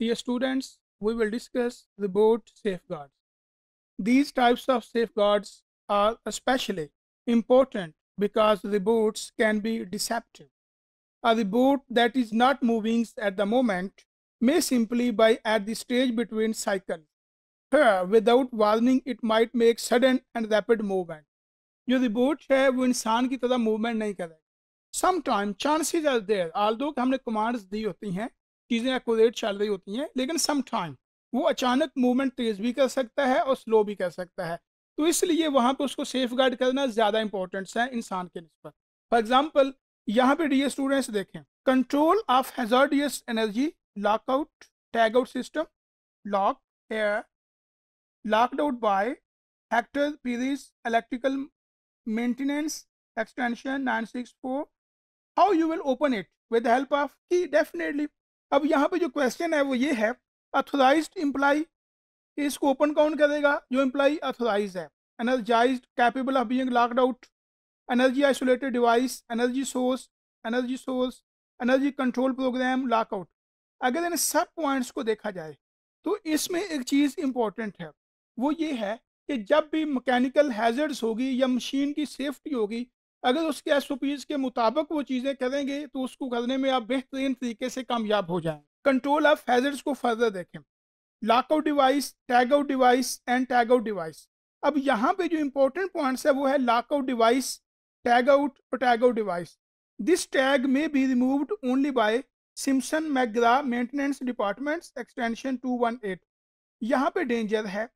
Dear students, we will discuss the board safeguards. These types of safeguards are especially important because the boards can be deceptive. A report that is not moving at the moment may simply be at the stage between cycles. Here, without warning, it might make sudden and rapid movement. जो रिबोट है वो इंसान की तरह movement नहीं करेगा sometime chances are there although हमने commands दी होती हैं चीज़ें एकोरेट चल रही होती हैं लेकिन सम टाइम वो अचानक मूवमेंट तेज़ भी कर सकता है और स्लो भी कर सकता है तो इसलिए वहाँ पर उसको सेफ गार्ड करना ज़्यादा इंपॉर्टेंस है इंसान के नस्बत फॉर एग्ज़ाम्पल यहाँ पे डी स्टूडेंट्स देखें control of hazardous energy lockout tag out system lock air locked out by Hector Perez electrical maintenance extension nine six four how you will open it with help of key definitely अब यहाँ पे जो question है वो ये है authorized employee इसको open count करेगा जो इम्प्लाई अथोराइज है energize capable of being locked out energy isolated device energy source energy source energy control program lockout अगर इन सब पॉइंट्स को देखा जाए तो इसमें एक चीज़ इम्पॉर्टेंट है वो ये है कि जब भी मैकेनिकल हैजर्ड्स होगी या मशीन की सेफ्टी होगी अगर उसके एस के मुताबिक वो चीज़ें करेंगे तो उसको करने में आप बेहतरीन तरीके से कामयाब हो जाए कंट्रोल ऑफ हैजर्ड्स को फर्दर देखें lockout device tag out device and tag out device अब यहाँ पे जो इम्पोर्टेंट पॉइंट्स है वो है लॉकआउट डिवाइस टैग आउट और tag out device this tag may be removed only by Simpson McGraw maintenance departments extension 218 यहाँ पर डेंजर है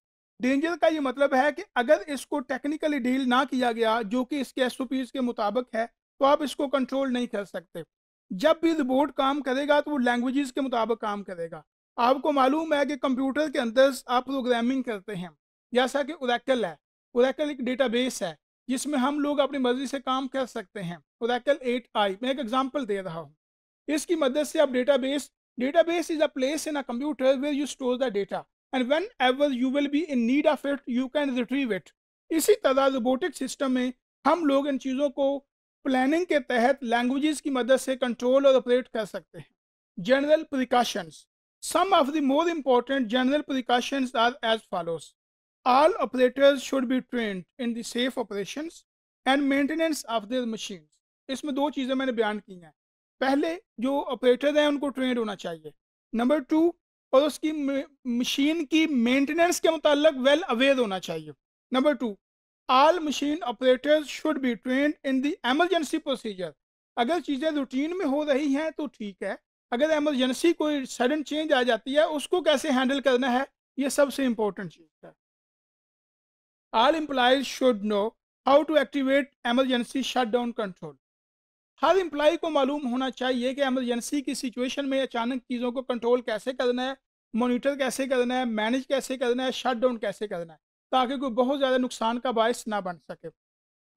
डेंजर का ये मतलब है कि अगर इसको टेक्निकली डील ना किया गया जो कि इसके एस के मुताबिक है तो आप इसको कंट्रोल नहीं कर सकते जब भी रिबोट काम करेगा तो वो लैंग्वेजेस के मुताबिक काम करेगा आपको मालूम है कि कंप्यूटर के अंदर आप प्रोग्रामिंग करते हैं जैसा कि उरैकल है उरैकल एक डेटाबेस है जिसमें हम लोग अपनी मर्जी से काम कर सकते हैं उरैकल एट आई मैं एक एग्जाम्पल दे रहा हूँ इसकी मदद से आप database database is a place in a computer where you store the data and whenever you will be in need of it you can retrieve it इसी तरह रोबोटिक सिस्टम में हम लोग इन चीज़ों को प्लानिंग के तहत लैंग्वेजेस की मदद से कंट्रोल और ऑपरेट कर सकते हैं general precautions some of the more important general precautions are as follows all operators should be train in these operation and and of their machine इसमें दो चीज़ें मैंने बयान की हैं पहले जो ऑपरेटर हैं उनको ट्रेंड होना चाहिए नंबर टू और उसकी मशीन की मेंटेनेंस के मुतालिक वेल अवेयर होना चाहिए number two all machine operators should be trained in the emergency procedure अगर चीज़ें रूटीन में हो रही हैं तो ठीक है अगर एमरजेंसी कोई सडन चेंज आ जाती है उसको कैसे हैंडल करना है ये सबसे इम्पोर्टेंट चीज़ है all employees should know how to activate emergency shutdown control हर एम्प्लॉय को मालूम होना चाहिए कि एमरजेंसी की सिचुएशन में अचानक चीज़ों को कंट्रोल कैसे करना है मोनिटर कैसे करना है मैनेज कैसे करना है शट डाउन कैसे करना है ताकि कोई बहुत ज़्यादा नुकसान का बायस ना बन सके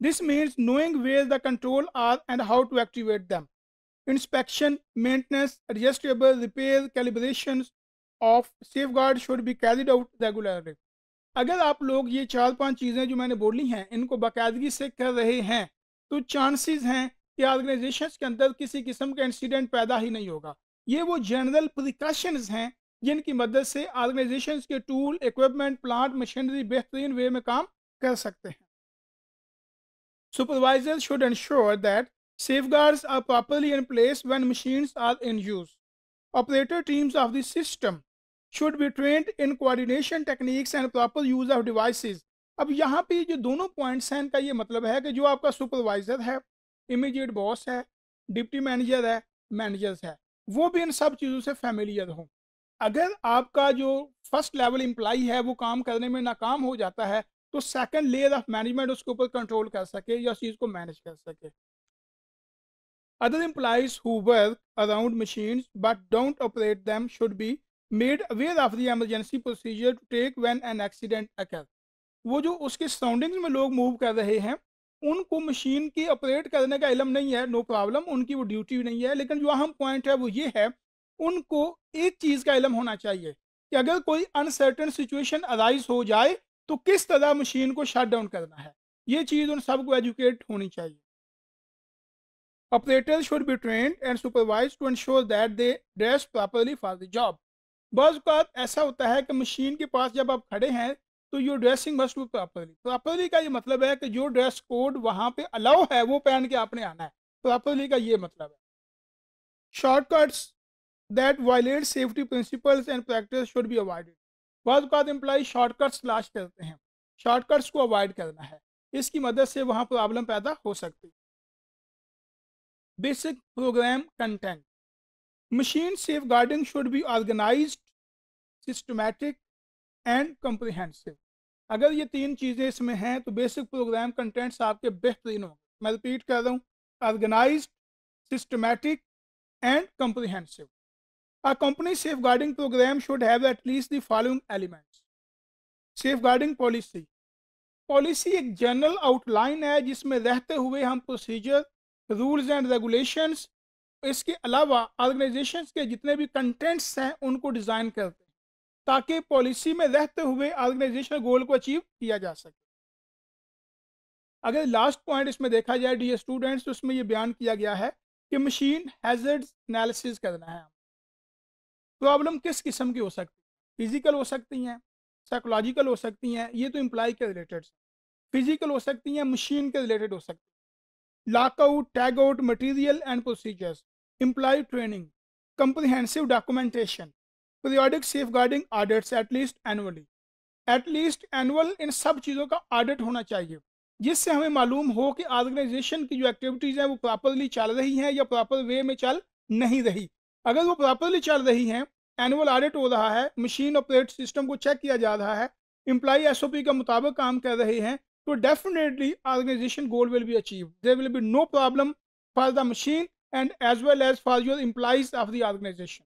this means knowing where the control are and how to activate them inspection maintenance adjustable repair calibration of safeguard should be carried out regularly अगर आप लोग ये चार पांच चीज़ें जो मैंने बोली हैं इनको बाकायदगी से कर रहे हैं तो चांसेस हैं कि ऑर्गेनाइजेशन के अंदर किसी किस्म का इंसिडेंट पैदा ही नहीं होगा ये वो जनरल प्रिकॉशंस हैं जिनकी मदद से ऑर्गेनाइजेशन के टूल इक्विपमेंट प्लांट मशीनरी बेहतरीन वे में काम कर सकते हैं supervisor should ensure that safeguard are properly place when machines are in use. Use teams of the system should be trained in coordination techniques and proper use of devices. अब यहाँ पे जो दोनों पॉइंट्स हैं इनका ये मतलब है कि जो आपका सुपरवाइजर है इमीजिएट बॉस है डिप्टी मैनेजर है मैनेजर्स है वो भी इन सब चीज़ों से फैमिलियर हों अगर आपका जो फर्स्ट लेवल इम्प्लाई है वो काम करने में नाकाम हो जाता है तो सेकंड लेयर ऑफ मैनेजमेंट उसके ऊपर कंट्रोल कर सके या उस चीज़ को मैनेज कर सके other employees who work around machine but don't operate them should be made aware of the emergency procedure to take when an accident occur वो जो उसके सराउंडिंग्स में लोग मूव कर रहे हैं उनको मशीन की ऑपरेट करने का इलम नहीं है नो no प्रॉब्लम उनकी वो ड्यूटी नहीं है लेकिन जो अहम पॉइंट है वो ये है उनको एक चीज़ का इलम होना चाहिए कि अगर कोई अनसर्टन सिचुएशन अराइज हो जाए तो किस तरह मशीन को शट डाउन करना है ये चीज़ उन सबको एजुकेट होनी चाहिए operator should be train and supervise to ensure that they dress properly for the job बात ऐसा होता है कि मशीन के पास जब आप खड़े हैं तो you dressing must be properly properly का ये मतलब है कि जो ड्रेस कोड वहाँ पे अलाउ है वो पहन के आपने आना है प्रॉपरली का ये मतलब है shortcuts that violate safety principles and practice should be avoided. बाद का एम्प्लॉय शॉर्टकट्स लाश करते हैं शॉर्टकट्स को अवॉइड करना है इसकी मदद से वहाँ प्रॉब्लम पैदा हो सकती basic program content machine safeguarding should be organize systematic and comprehensive अगर ये तीन चीज़ें इसमें हैं तो बेसिक प्रोग्राम कंटेंट्स आपके बेहतरीन होंगे मैं रिपीट कर रहा हूँ organize systematic and comprehensive A company safeguarding program should have at least the following elements. Safeguarding policy policy एक जनरल आउटलाइन है जिसमें रहते हुए हम प्रोसीजर रूल्स एंड रेगुलेशंस इसके अलावा ऑर्गेनाइजेशन के जितने भी कंटेंट्स हैं उनको डिज़ाइन करते हैं ताकि पॉलिसी में रहते हुए ऑर्गेनाइजेशन गोल को अचीव किया जा सके अगर लास्ट पॉइंट इसमें देखा जाए डी स्टूडेंट्स तो इसमें यह बयान किया गया है कि मशीन हैजर्ड एनालिसिस करना है प्रॉब्लम किस किस्म की हो सकती है फिजिकल हो सकती हैं साइकोलॉजिकल हो सकती हैं ये तो इम्प्लाई के रिलेटेड फिजिकल हो सकती हैं मशीन के रिलेटेड हो सकती हैं lockout tag out material and procedures employee training comprehensive documentation periodic safeguarding at at least annually at least annual इन सब चीज़ों का ऑडिट होना चाहिए जिससे हमें मालूम हो कि ऑर्गेनाइजेशन की जो एक्टिविटीज़ हैं वो प्रॉपरली चल रही हैं या प्रॉपर वे में चल नहीं रही अगर वो प्रॉपरली चल रही हैं एनुअल ऑडिट हो रहा है मशीन ऑपरेट सिस्टम को चेक किया जा रहा है एम्प्लाई एस के मुताबिक काम कर रहे हैं तो definitely organisation goal will be achieve there will be no problem for the machine and as well as for your employees of the organisation